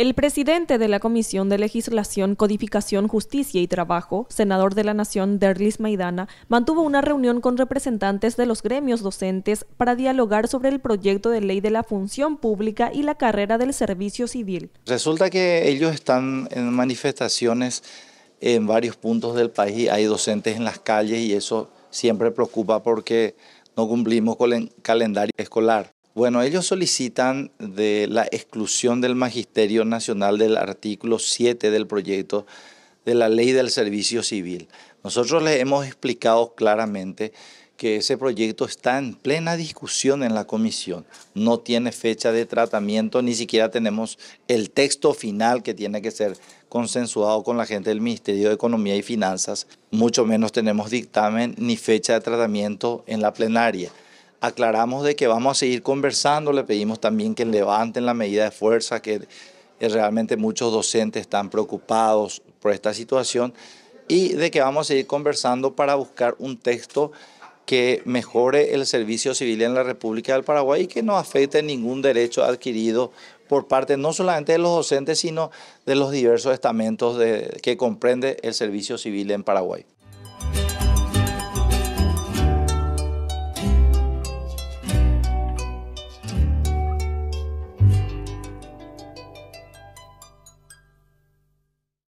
El presidente de la Comisión de Legislación, Codificación, Justicia y Trabajo, senador de la Nación Derlis Maidana, mantuvo una reunión con representantes de los gremios docentes para dialogar sobre el proyecto de ley de la función pública y la carrera del servicio civil. Resulta que ellos están en manifestaciones en varios puntos del país y hay docentes en las calles y eso siempre preocupa porque no cumplimos con el calendario escolar. Bueno, ellos solicitan de la exclusión del Magisterio Nacional del artículo 7 del proyecto de la Ley del Servicio Civil. Nosotros les hemos explicado claramente que ese proyecto está en plena discusión en la comisión. No tiene fecha de tratamiento, ni siquiera tenemos el texto final que tiene que ser consensuado con la gente del Ministerio de Economía y Finanzas. Mucho menos tenemos dictamen ni fecha de tratamiento en la plenaria aclaramos de que vamos a seguir conversando, le pedimos también que levanten la medida de fuerza, que realmente muchos docentes están preocupados por esta situación y de que vamos a seguir conversando para buscar un texto que mejore el servicio civil en la República del Paraguay y que no afecte ningún derecho adquirido por parte no solamente de los docentes, sino de los diversos estamentos que comprende el servicio civil en Paraguay.